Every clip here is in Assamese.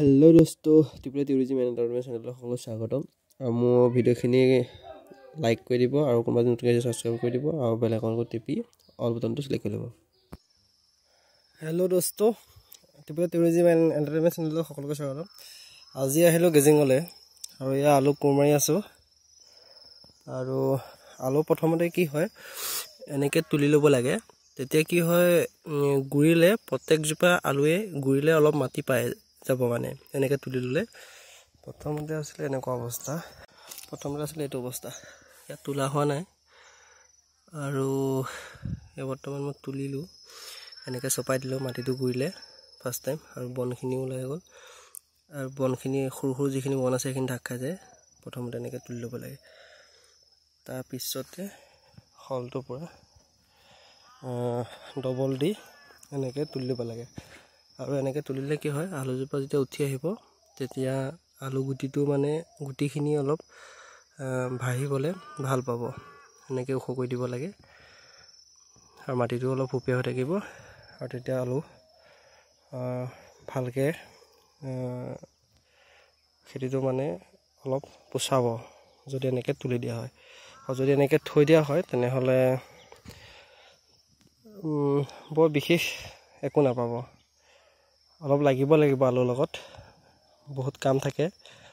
হেল্ল' দোস্ত ত্ৰিপুৰা টুৰিজিম এণ্টাৰটেইনমেণ্ট চেনেলত সকলো স্বাগতম আৰু মোৰ ভিডিঅ'খিনি লাইক কৰি দিব আৰু কোনোবা এদিন নতুনকৈ ছাবস্ক্ৰাইব কৰি দিব আৰু বেলেগ অকণ টিপি অল বুটনটো চিলেক্ট কৰি ল'ব হেল্ল' দোস্ত ত্ৰিপুৰা এণ্ড এণ্টাৰটেইনমেণ্ট চেনেলত সকলোকে স্বাগতম আজি আহিলোঁ গেজিঙলৈ আৰু এয়া আলু কোৰ মাৰি আছোঁ আৰু আলু প্ৰথমতে কি হয় এনেকৈ তুলি ল'ব লাগে তেতিয়া কি হয় গুৰিলে প্ৰত্যেকজোপা আলুৱে গুৰিলে অলপ মাটি পায় যাব মানে এনেকৈ তুলি ল'লে প্ৰথমতে আছিলে এনেকুৱা অৱস্থা প্ৰথমতে আছিলে এইটো অৱস্থা ইয়াত তোলা হোৱা নাই আৰু এই বৰ্তমান মই তুলিলোঁ এনেকৈ চপাই দিলোঁ মাটিটো গুৰিলে ফাৰ্ষ্ট টাইম আৰু বনখিনিও ওলাই গ'ল আৰু বনখিনি সৰু সৰু যিখিনি বন আছে সেইখিনি ঢাক খাই যায় প্ৰথমতে এনেকৈ তুলি ল'ব লাগে তাৰপিছতে শলটোৰ পৰা ডবল দি এনেকৈ তুলি ল'ব লাগে আৰু এনেকৈ তুলিলে কি হয় আলুজোপা যেতিয়া উঠি আহিব তেতিয়া আলু গুটিটো মানে গুটিখিনি অলপ ভাঁহিবলৈ ভাল পাব এনেকৈ ওখ কৰি দিব লাগে আৰু মাটিটো অলপ সুপীয়া হৈ থাকিব আৰু তেতিয়া আলু ভালকৈ খেতিটো মানে অলপ পোচাব যদি এনেকৈ তুলি দিয়া হয় আৰু যদি এনেকৈ থৈ দিয়া হয় তেনেহ'লে বৰ বিশেষ একো নাপাব অলপ লাগিব লাগিব আলুৰ লগত বহুত কাম থাকে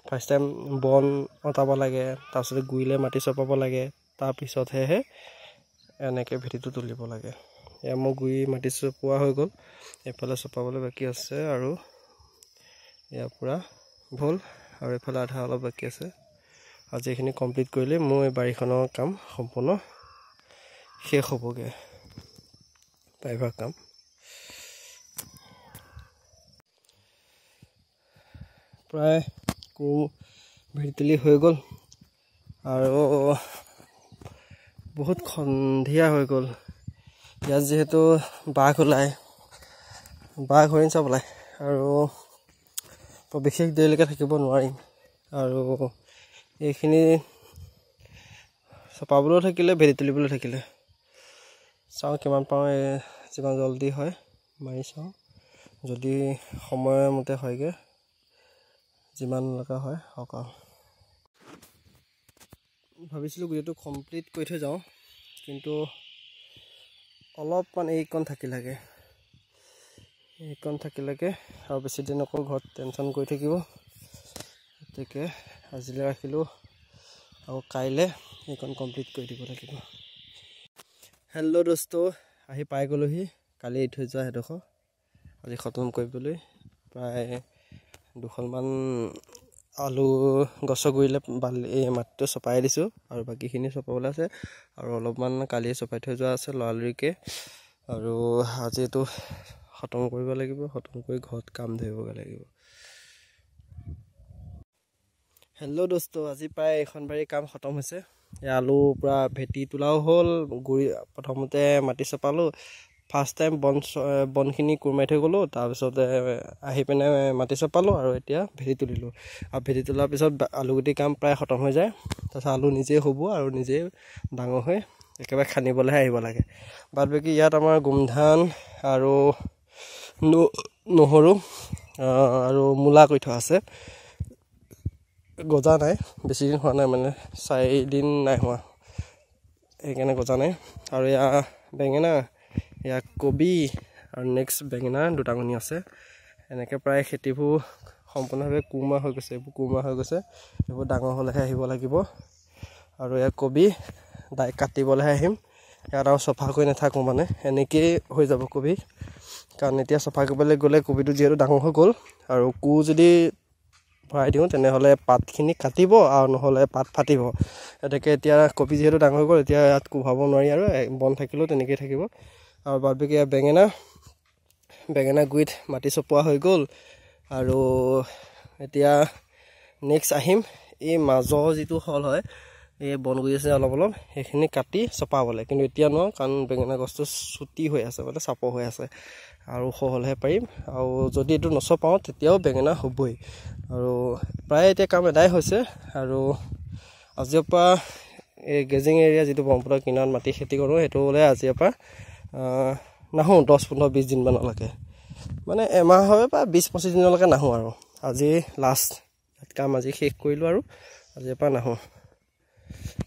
ফাৰ্ষ্ট টাইম বন অঁতাব লাগে তাৰপিছতে গুৰিলে মাটি চপাব লাগে তাৰপিছতহে এনেকৈ ভেটিটো তুলিব লাগে এয়া মোৰ গুৰি মাটি চপোৱা হৈ গ'ল এইফালে চপাবলৈ বাকী আছে আৰু ইয়াৰ পৰা ভুল আৰু এইফালে আধা অলপ বাকী আছে আজি এইখিনি কমপ্লিট কৰিলে মোৰ এই বাৰীখনৰ কাম সম্পূৰ্ণ শেষ হ'বগৈ প্ৰায়ভাগ কাম প্ৰায় কোৰ ভেটি তুলি হৈ গ'ল আৰু বহুত সন্ধিয়া হৈ গ'ল ইয়াত যিহেতু বাঘ ওলাই বাঘ হৰিণ চব ওলায় আৰু বিশেষ দেৰিলৈকে থাকিব নোৱাৰিম আৰু এইখিনি চপাবলৈও থাকিলে ভেটি তুলিবলৈও থাকিলে চাওঁ কিমান পাওঁ যিমান জলদি হয় মাৰি চাওঁ যদি সময়মতে হয়গৈ যিমান লগা হয় সকাম ভাবিছিলোঁ গোটেইটো কমপ্লিট কৰি থৈ যাওঁ কিন্তু অলপমান এইকণ থাকিলেগৈ এইকণ থাকিলেগৈ আৰু বেছি দিন অকল ঘৰত টেনশ্যন কৰি থাকিব গতিকে আজিলৈ ৰাখিলোঁ আৰু কাইলৈ এইকণ কমপ্লিট কৰি দিব লাগিব হেল্ল' দোস্ত আহি পাই গ'লোহি কালি এৰি থৈ যোৱা সেইডোখৰ আজি খতম কৰিবলৈ প্ৰায় দুখনমান আলু গছৰ গুৰিলে বালি এই মাটিটো চপাই দিছোঁ আৰু বাকীখিনি চপাবলৈ আছে আৰু অলপমান কালিয়ে চপাই থৈ যোৱা আছে লৰালৰিকে আৰু আজি এইটো খতম কৰিব লাগিব খতম কৰি ঘৰত কাম ধৰিবগৈ লাগিব হেল্ল' দোস্ত আজি প্ৰায় এইখন বাৰীৰ কাম খতম হৈছে এই আলু পূৰা ভেটি তোলাও হ'ল গুৰি প্ৰথমতে মাটি চপালোঁ ফাৰ্ষ্ট টাইম বন বনখিনি কোৰমাই থৈ গ'লোঁ তাৰপিছতে আহি পিনে মাটি চপালোঁ আৰু এতিয়া ভেটি তুলিলোঁ আৰু ভেটি তোলাৰ পিছত আলুগুটি কাম প্ৰায় খতম হৈ যায় তাৰপিছত আলু নিজেই হ'ব আৰু নিজেই ডাঙৰ হৈ একেবাৰে খান্দিবলৈহে আহিব লাগে বাদ বাকী ইয়াত আমাৰ গোমধান আৰু নহৰু আৰু মূলা কৈ থোৱা আছে গজা নাই বেছিদিন হোৱা নাই মানে চাৰিদিন নাই হোৱা সেইকাৰণে গজা নাই আৰু ইয়াৰ বেঙেনা ইয়াক কবি আৰু নেক্সট বেঙেনা দুটা কণী আছে এনেকৈ প্ৰায় খেতিবোৰ সম্পূৰ্ণভাৱে কোৰমা হৈ গৈছে এইবোৰ কোৰমা হৈ গৈছে এইবোৰ ডাঙৰ হ'লেহে আহিব লাগিব আৰু ইয়াক কবি ডাই কাটিবলৈহে আহিম ইয়াত আৰু চফা কৰি নাথাকোঁ মানে এনেকেই হৈ যাব কবি কাৰণ এতিয়া চফা কৰিবলৈ গ'লে কবিটো যিহেতু ডাঙৰ হৈ গ'ল আৰু কোৰ যদি ভৰাই দিওঁ তেনেহ'লে পাতখিনি কাটিব আৰু নহ'লে পাত ফাটিব গতিকে এতিয়া কবি যিহেতু ডাঙৰ হৈ গ'ল এতিয়া ইয়াত কোভাব নোৱাৰি আৰু বন থাকিলেও তেনেকেই থাকিব আৰু বাৰ্বিকে বেঙেনা বেঙেনা গুৰিত মাটি চপোৱা হৈ গ'ল আৰু এতিয়া নেক্সট আহিম এই মাজৰ যিটো হল হয় এই বনগুৰি আছে অলপ অলপ সেইখিনি কাটি চপাবলৈ কিন্তু এতিয়া নোৱাৰোঁ কাৰণ বেঙেনা গছটো চুটি হৈ আছে মানে চাপৰ হৈ আছে আৰু সহলহে পাৰিম আৰু যদি এইটো নচপাওঁ তেতিয়াও বেঙেনা হ'বই আৰু প্ৰায় এতিয়া কাম এদায় হৈছে আৰু আজিৰ পৰা এই গেজিং এৰিয়া যিটো ব্ৰহ্মপুত্ৰৰ কিনাৰত মাটি খেতি কৰোঁ সেইটো হ'লে আজিৰ পৰা নাহোঁ দহ পোন্ধৰ বিছ দিনমানলৈকে মানে এমাহৰে পৰা বিছ পঁচিছ দিনলৈকে নাহোঁ আৰু আজি লাষ্ট কাম আজি শেষ কৰিলোঁ আৰু আজিৰ পৰা নাহোঁ